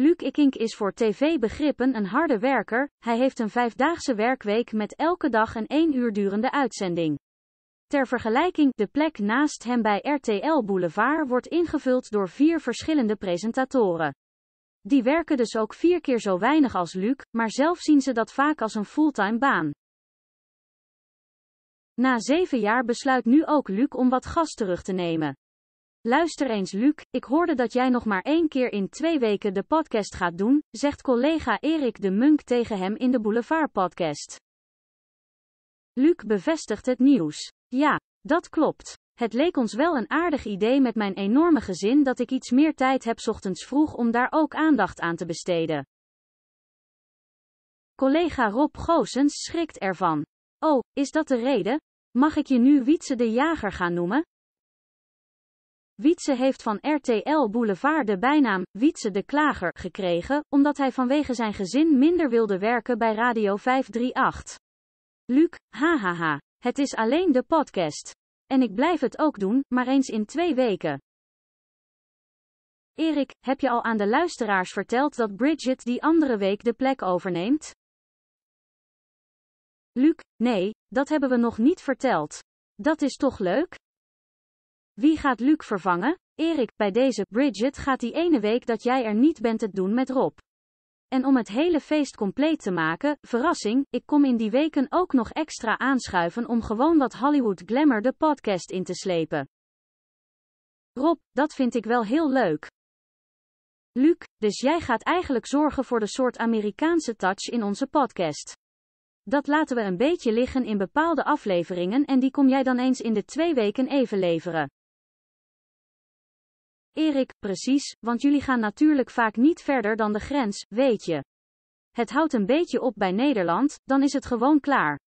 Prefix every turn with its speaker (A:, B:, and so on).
A: Luc Ikink is voor tv-begrippen een harde werker, hij heeft een vijfdaagse werkweek met elke dag een één uur durende uitzending. Ter vergelijking, de plek naast hem bij RTL Boulevard wordt ingevuld door vier verschillende presentatoren. Die werken dus ook vier keer zo weinig als Luc, maar zelf zien ze dat vaak als een fulltime baan. Na zeven jaar besluit nu ook Luc om wat gas terug te nemen. Luister eens Luc, ik hoorde dat jij nog maar één keer in twee weken de podcast gaat doen, zegt collega Erik de Munk tegen hem in de Boulevard podcast. Luc bevestigt het nieuws. Ja, dat klopt. Het leek ons wel een aardig idee met mijn enorme gezin dat ik iets meer tijd heb ochtends vroeg om daar ook aandacht aan te besteden. Collega Rob Goosens schrikt ervan. Oh, is dat de reden? Mag ik je nu Wietse de Jager gaan noemen? Wietse heeft van RTL Boulevard de bijnaam Wietse de Klager gekregen, omdat hij vanwege zijn gezin minder wilde werken bij Radio 538. Luc, hahaha, het is alleen de podcast. En ik blijf het ook doen, maar eens in twee weken. Erik, heb je al aan de luisteraars verteld dat Bridget die andere week de plek overneemt? Luc, nee, dat hebben we nog niet verteld. Dat is toch leuk? Wie gaat Luc vervangen? Erik, bij deze Bridget gaat die ene week dat jij er niet bent het doen met Rob. En om het hele feest compleet te maken, verrassing, ik kom in die weken ook nog extra aanschuiven om gewoon wat Hollywood Glamour de podcast in te slepen. Rob, dat vind ik wel heel leuk. Luc, dus jij gaat eigenlijk zorgen voor de soort Amerikaanse touch in onze podcast. Dat laten we een beetje liggen in bepaalde afleveringen en die kom jij dan eens in de twee weken even leveren. Erik, precies, want jullie gaan natuurlijk vaak niet verder dan de grens, weet je. Het houdt een beetje op bij Nederland, dan is het gewoon klaar.